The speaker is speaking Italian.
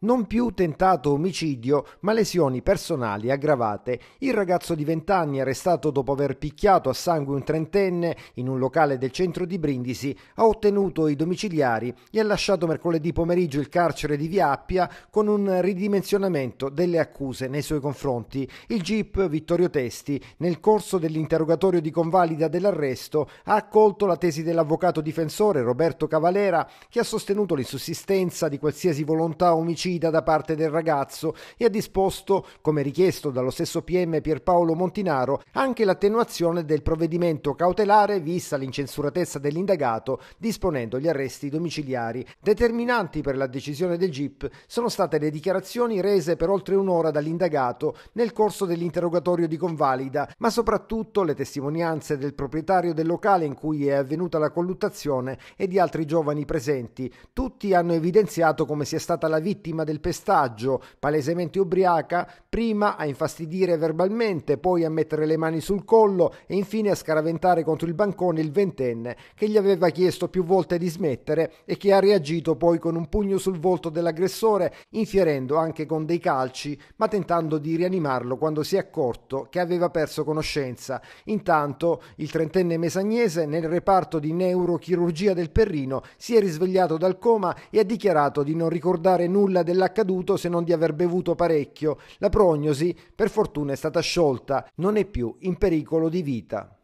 Non più tentato omicidio, ma lesioni personali aggravate. Il ragazzo di 20 anni, arrestato dopo aver picchiato a sangue un trentenne in un locale del centro di Brindisi, ha ottenuto i domiciliari e ha lasciato mercoledì pomeriggio il carcere di Viappia con un ridimensionamento delle accuse nei suoi confronti. Il GIP Vittorio Testi, nel corso dell'interrogatorio di convalida dell'arresto, ha accolto la tesi dell'avvocato difensore Roberto Cavalera, che ha sostenuto l'insussistenza di qualsiasi volontà omicidio omicida da parte del ragazzo e ha disposto, come richiesto dallo stesso PM Pierpaolo Montinaro, anche l'attenuazione del provvedimento cautelare vista l'incensuratezza dell'indagato, disponendo gli arresti domiciliari. Determinanti per la decisione del GIP sono state le dichiarazioni rese per oltre un'ora dall'indagato nel corso dell'interrogatorio di convalida, ma soprattutto le testimonianze del proprietario del locale in cui è avvenuta la colluttazione e di altri giovani presenti. Tutti hanno evidenziato come sia stata la vittima vittima del pestaggio, palesemente ubriaca, prima a infastidire verbalmente, poi a mettere le mani sul collo e infine a scaraventare contro il bancone il ventenne che gli aveva chiesto più volte di smettere e che ha reagito poi con un pugno sul volto dell'aggressore, infierendo anche con dei calci, ma tentando di rianimarlo quando si è accorto che aveva perso conoscenza. Intanto il trentenne mesagnese nel reparto di neurochirurgia del Perrino si è risvegliato dal coma e ha dichiarato di non ricordare nulla dell'accaduto se non di aver bevuto parecchio. La prognosi, per fortuna, è stata sciolta, non è più in pericolo di vita.